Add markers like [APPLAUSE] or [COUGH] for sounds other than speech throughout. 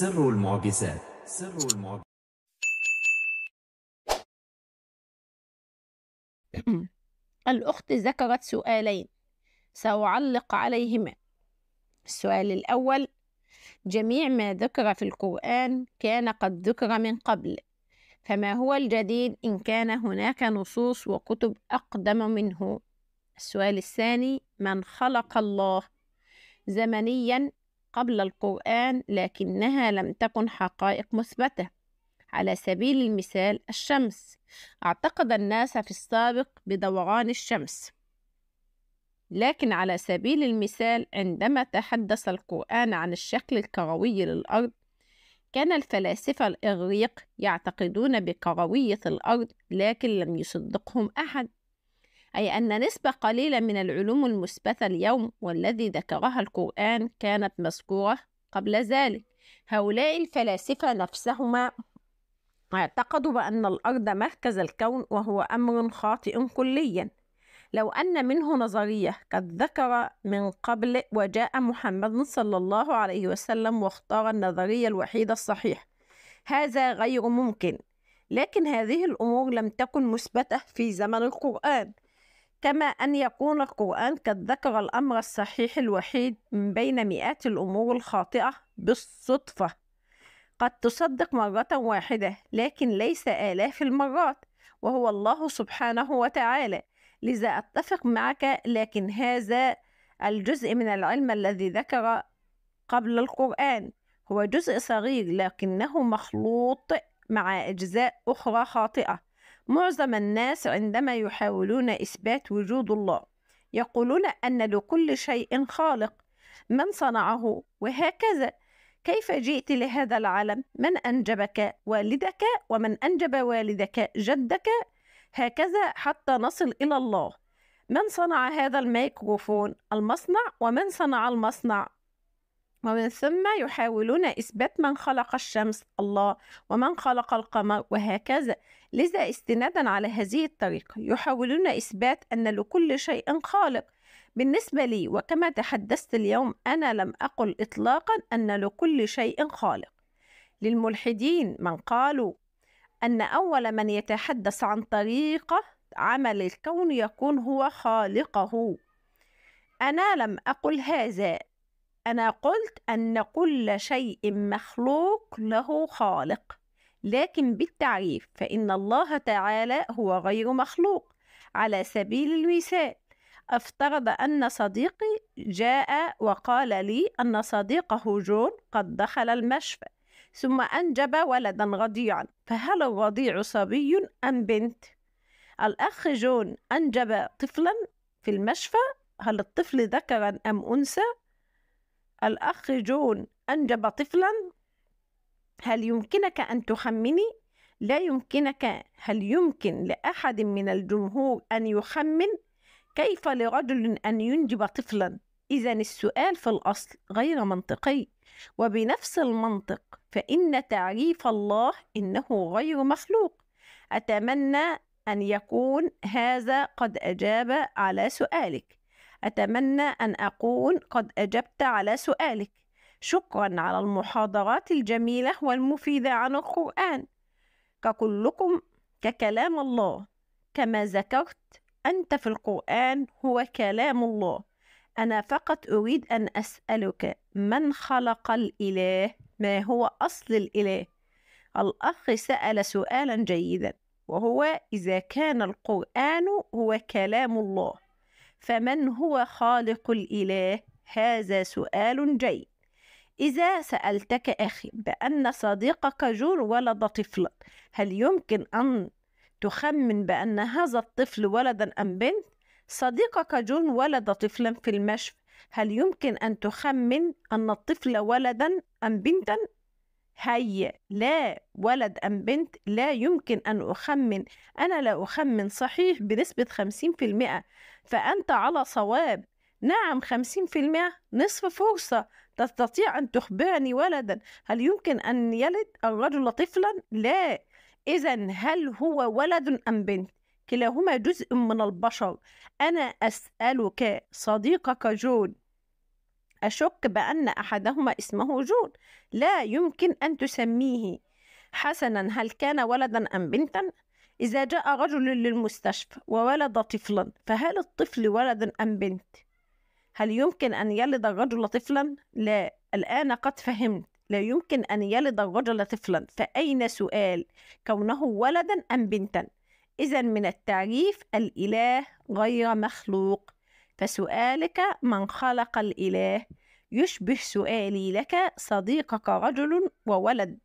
سر المعجزات سر المعجزات [CLEARS THROAT] الأخت ذكرت سؤالين سأعلق عليهما السؤال الأول جميع ما ذكر في القرآن كان قد ذكر من قبل فما هو الجديد إن كان هناك نصوص وكتب أقدم منه السؤال الثاني من خلق الله زمنيا قبل القرآن لكنها لم تكن حقائق مثبتة على سبيل المثال الشمس اعتقد الناس في السابق بدوران الشمس لكن على سبيل المثال عندما تحدث القرآن عن الشكل الكروي للأرض كان الفلاسفة الإغريق يعتقدون بكروية الأرض لكن لم يصدقهم أحد أي أن نسبة قليلة من العلوم المثبتة اليوم والذي ذكرها القرآن كانت مذكورة قبل ذلك هؤلاء الفلاسفة نفسهما اعتقدوا بأن الأرض مركز الكون وهو أمر خاطئ كليا لو أن منه نظرية قد ذكر من قبل وجاء محمد صلى الله عليه وسلم واختار النظرية الوحيدة الصحيحة هذا غير ممكن لكن هذه الأمور لم تكن مثبتة في زمن القرآن كما أن يكون القرآن قد ذكر الأمر الصحيح الوحيد من بين مئات الأمور الخاطئة بالصدفة قد تصدق مرة واحدة لكن ليس آلاف المرات وهو الله سبحانه وتعالى لذا أتفق معك لكن هذا الجزء من العلم الذي ذكر قبل القرآن هو جزء صغير لكنه مخلوط مع أجزاء أخرى خاطئة معظم الناس عندما يحاولون إثبات وجود الله يقولون أن لكل شيء خالق من صنعه وهكذا كيف جئت لهذا العالم من أنجبك والدك ومن أنجب والدك جدك هكذا حتى نصل إلى الله من صنع هذا الميكروفون المصنع ومن صنع المصنع ومن ثم يحاولون إثبات من خلق الشمس الله ومن خلق القمر وهكذا لذا استنادا على هذه الطريقة يحاولون إثبات أن لكل شيء خالق بالنسبة لي وكما تحدثت اليوم أنا لم أقل إطلاقا أن لكل شيء خالق للملحدين من قالوا أن أول من يتحدث عن طريقة عمل الكون يكون هو خالقه أنا لم أقل هذا أنا قلت أن كل شيء مخلوق له خالق لكن بالتعريف فإن الله تعالى هو غير مخلوق على سبيل المثال افترض أن صديقي جاء وقال لي أن صديقه جون قد دخل المشفى ثم أنجب ولدا رضيعا فهل الرضيع صبي أم بنت؟ الأخ جون أنجب طفلا في المشفى هل الطفل ذكرا أم أنثى؟ الأخ جون أنجب طفلا هل يمكنك أن تخمني؟ لا يمكنك هل يمكن لأحد من الجمهور أن يخمن كيف لرجل أن ينجب طفلا؟ إذا السؤال في الأصل غير منطقي وبنفس المنطق فإن تعريف الله إنه غير مخلوق أتمنى أن يكون هذا قد أجاب على سؤالك أتمنى أن أكون قد أجبت على سؤالك شكرا على المحاضرات الجميلة والمفيدة عن القرآن ككلكم ككلام الله كما ذكرت أنت في القرآن هو كلام الله أنا فقط أريد أن أسألك من خلق الإله ما هو أصل الإله الأخ سأل سؤالا جيدا وهو إذا كان القرآن هو كلام الله فمن هو خالق الإله؟ هذا سؤال جيد إذا سألتك أخي بأن صديقك جور ولد طفلا هل يمكن أن تخمن بأن هذا الطفل ولدا أم بنت؟ صديقك جون ولد طفلا في المشفى هل يمكن أن تخمن أن الطفل ولدا أم بنتا هي لا ولد أم بنت لا يمكن أن أخمن أنا لا أخمن صحيح بنسبة 50% فأنت على صواب نعم 50% نصف فرصة تستطيع أن تخبرني ولدا هل يمكن أن يلد الرجل طفلا؟ لا إذا هل هو ولد أم بنت؟ كلاهما جزء من البشر أنا أسألك صديقك جون أشك بأن أحدهما اسمه جون لا يمكن أن تسميه حسنا هل كان ولدا أم بنتا؟ إذا جاء رجل للمستشفى وولد طفلا فهل الطفل ولد أم بنت؟ هل يمكن أن يلد الرجل طفلا؟ لا الآن قد فهمت لا يمكن أن يلد الرجل طفلا فأين سؤال كونه ولدا أم بنتا؟ إذا من التعريف الإله غير مخلوق فسؤالك من خلق الإله يشبه سؤالي لك صديقك رجل وولد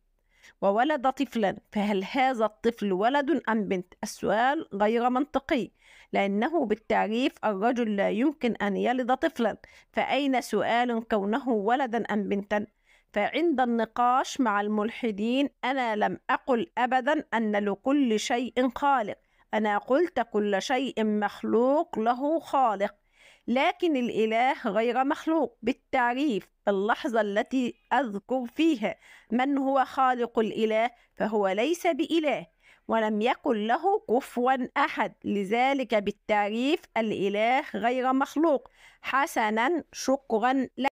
وولد طفلا فهل هذا الطفل ولد أم بنت؟ السؤال غير منطقي لأنه بالتعريف الرجل لا يمكن أن يلد طفلا فأين سؤال كونه ولدا أم بنتا؟ فعند النقاش مع الملحدين أنا لم أقل أبدا أن لكل شيء خالق أنا قلت كل شيء مخلوق له خالق لكن الإله غير مخلوق بالتعريف اللحظة التي أذكر فيها من هو خالق الإله فهو ليس بإله ولم يكن له كفوا أحد لذلك بالتعريف الإله غير مخلوق حسنا شكرا لك